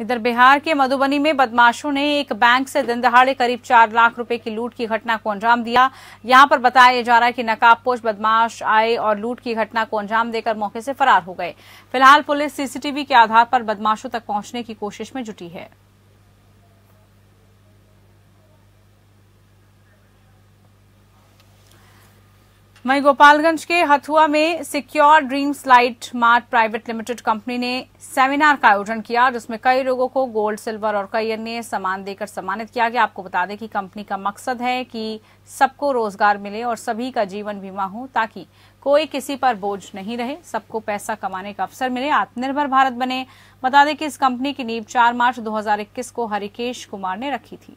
इधर बिहार के मधुबनी में बदमाशों ने एक बैंक से दिन दहाड़े करीब चार लाख रुपए की लूट की घटना को अंजाम दिया यहां पर बताया जा रहा है कि नकाबपोश बदमाश आए और लूट की घटना को अंजाम देकर मौके से फरार हो गए फिलहाल पुलिस सीसीटीवी के आधार पर बदमाशों तक पहुंचने की कोशिश में जुटी है वहीं गोपालगंज के हथुआ में secure dream slight mart private limited company ने सेमिनार का आयोजन किया जिसमें कई लोगों को गोल्ड सिल्वर और कई अन्य सामान देकर सम्मानित किया गया आपको बता दें कि कंपनी का मकसद है कि सबको रोजगार मिले और सभी का जीवन बीमा हो ताकि कोई किसी पर बोझ नहीं रहे सबको पैसा कमाने का अवसर मिले आत्मनिर्भर भारत बने बता दें कि इस कंपनी की नींव चार मार्च दो को हरिकेश कुमार ने रखी थी